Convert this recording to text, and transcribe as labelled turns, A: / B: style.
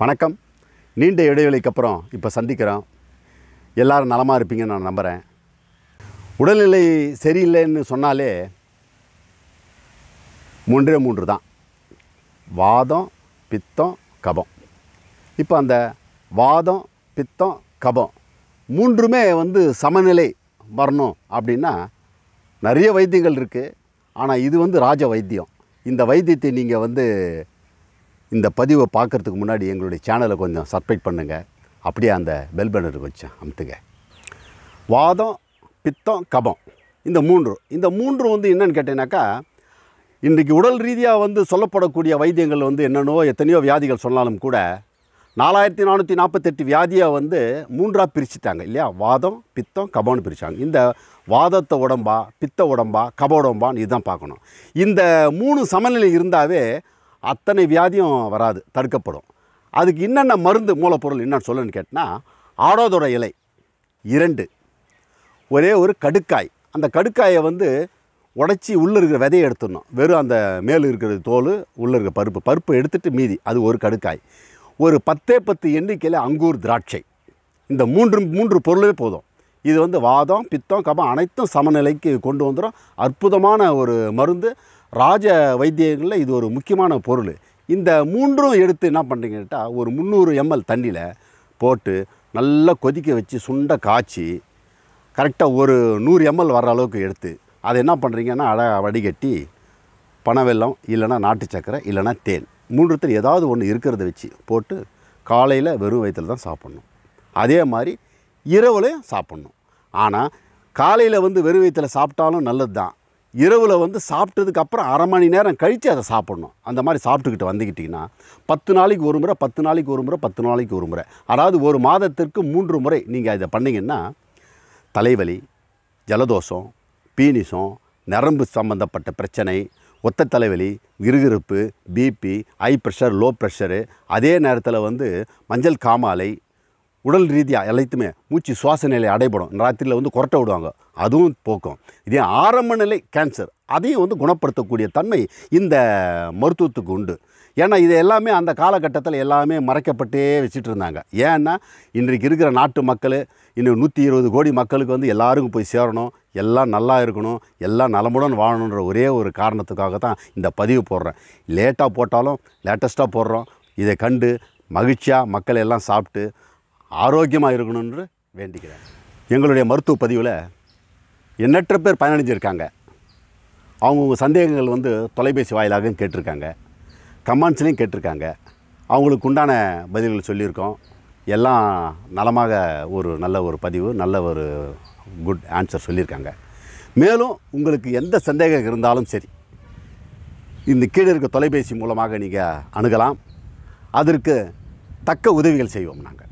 A: வணக்கம் நீண்ட இடைவெளிக்கு அப்புறம் இப்போ சந்திக்கிறோம் எல்லோரும் நலமாக இருப்பீங்கன்னு நான் நம்புகிறேன் உடல்நிலை சரியில்லைன்னு சொன்னாலே மூன்றே மூன்று தான் வாதம் பித்தம் கபம் இப்போ அந்த வாதம் பித்தம் கபம் மூன்றுமே வந்து சமநிலை வரணும் அப்படின்னா நிறைய வைத்தியங்கள் இருக்குது ஆனால் இது வந்து ராஜ வைத்தியம் இந்த வைத்தியத்தை நீங்கள் வந்து இந்த பதிவை பார்க்குறதுக்கு முன்னாடி எங்களுடைய சேனலை கொஞ்சம் சப்ஸ்கிரைப் பண்ணுங்கள் அப்படியே அந்த பெல் பட்டனை கொஞ்சம் அமுத்துங்க வாதம் பித்தம் கபம் இந்த மூன்று இந்த மூன்று வந்து என்னென்னு கேட்டீங்கன்னாக்கா இன்றைக்கு உடல் ரீதியாக வந்து சொல்லப்படக்கூடிய வைத்தியங்கள் வந்து என்னென்னோ எத்தனையோ வியாதிகள் சொன்னாலும் கூட நாலாயிரத்தி நானூற்றி நாற்பத்தெட்டு வியாதியாக வந்து மூன்றாக பிரிச்சுட்டாங்க இல்லையா வாதம் பித்தம் கபம்னு பிரித்தாங்க இந்த வாதத்தை உடம்பா பித்த உடம்பா கப உடம்பான்னு இதுதான் பார்க்கணும் இந்த மூணு சமநிலை இருந்தாவே அத்தனை வியாதியும் வராது தடுக்கப்படும் அதுக்கு என்னென்ன மருந்து மூலப்பொருள் என்னென்னு சொல்லுன்னு கேட்டால் ஆடோதோட இலை இரண்டு ஒரே ஒரு கடுக்காய் அந்த கடுக்காயை வந்து உடச்சி உள்ளே இருக்கிற விதையை எடுத்துடணும் வெறும் அந்த மேலே இருக்கிற தோல் உள்ளே இருக்கிற பருப்பு பருப்பு எடுத்துகிட்டு மீதி அது ஒரு கடுக்காய் ஒரு பத்தே பத்து எண்ணிக்கையில் அங்கூர் திராட்சை இந்த மூன்று மூன்று பொருளே போதும் இது வந்து வாதம் பித்தம் கபம் அனைத்தும் சமநிலைக்கு கொண்டு வந்துடும் அற்புதமான ஒரு மருந்து ராஜ வைத்தியங்களில் இது ஒரு முக்கியமான பொருள் இந்த மூன்றும் எடுத்து என்ன பண்ணுறீங்கட்டால் ஒரு முந்நூறு எம்எல் தண்ணியில் போட்டு நல்லா கொதிக்க வச்சு சுண்டை காய்ச்சி கரெக்டாக ஒரு நூறு எம்எல் வர்ற அளவுக்கு எடுத்து அதை என்ன பண்ணுறீங்கன்னா அழ வடிகட்டி பனவெல்லம் இல்லைனா நாட்டு சக்கரை இல்லைனா தேன் மூன்றுத்தில் ஏதாவது ஒன்று இருக்கிறத வச்சு போட்டு காலையில் வெறும் வயிற்றில் தான் சாப்பிட்ணும் அதே மாதிரி இரவுலையும் சாப்பிட்ணும் ஆனால் காலையில் வந்து வெறும் வயிற்றில் சாப்பிட்டாலும் நல்லது தான் இரவில் வந்து சாப்பிட்டதுக்கு அப்புறம் அரை மணி நேரம் கழித்து அதை சாப்பிட்ணும் அந்த மாதிரி சாப்பிட்டுக்கிட்டு வந்துக்கிட்டிங்கன்னா பத்து நாளைக்கு ஒரு முறை பத்து நாளைக்கு ஒரு முறை பத்து நாளைக்கு ஒரு முறை அதாவது ஒரு மாதத்திற்கு மூன்று முறை நீங்கள் இதை பண்ணிங்கன்னா தலைவலி ஜலதோஷம் பீனிசம் நரம்பு சம்மந்தப்பட்ட பிரச்சனை ஒத்த தலைவலி விறுவிறுப்பு BP high pressure low pressure அதே நேரத்தில் வந்து மஞ்சள் காமாலை உடல் ரீதியாக எல்லாத்தையுமே மூச்சு சுவாச நிலை அடைபடும் ராத்திரியில் வந்து கொரட்டை விடுவாங்க அதுவும் போக்கும் இதே ஆரம்ப நிலை கேன்சர் அதையும் வந்து குணப்படுத்தக்கூடிய தன்மை இந்த மருத்துவத்துக்கு உண்டு ஏன்னா இது எல்லாமே அந்த காலகட்டத்தில் எல்லாமே மறைக்கப்பட்டே வச்சுட்டு இருந்தாங்க ஏன்னா இன்றைக்கு இருக்கிற நாட்டு மக்கள் இன்னும் நூற்றி இருபது கோடி மக்களுக்கு வந்து எல்லாருக்கும் போய் சேரணும் எல்லாம் நல்லா இருக்கணும் எல்லாம் நலமுடன் வாழணுன்ற ஒரே ஒரு காரணத்துக்காக தான் இந்த பதிவு போடுறேன் லேட்டாக போட்டாலும் லேட்டஸ்ட்டாக போடுறோம் இதை கண்டு மகிழ்ச்சியாக மக்களை எல்லாம் சாப்பிட்டு ஆரோக்கியமாக இருக்கணும்னு வேண்டிக்கிறேன் எங்களுடைய மருத்துவ பதிவில் எண்ணற்ற பேர் பயனடைஞ்சிருக்காங்க அவங்கவுங்க சந்தேகங்கள் வந்து தொலைபேசி வாயிலாகவும் கேட்டிருக்காங்க கமெண்ட்ஸ்லேயும் கேட்டிருக்காங்க அவங்களுக்கு உண்டான பதில்கள் சொல்லியிருக்கோம் எல்லாம் நலமாக ஒரு நல்ல ஒரு பதிவு நல்ல ஒரு குட் ஆன்சர் சொல்லியிருக்காங்க மேலும் உங்களுக்கு எந்த சந்தேகம் இருந்தாலும் சரி இந்த கீழே இருக்க தொலைபேசி மூலமாக நீங்கள் அணுகலாம் அதற்கு தக்க உதவிகள் செய்வோம் நாங்கள்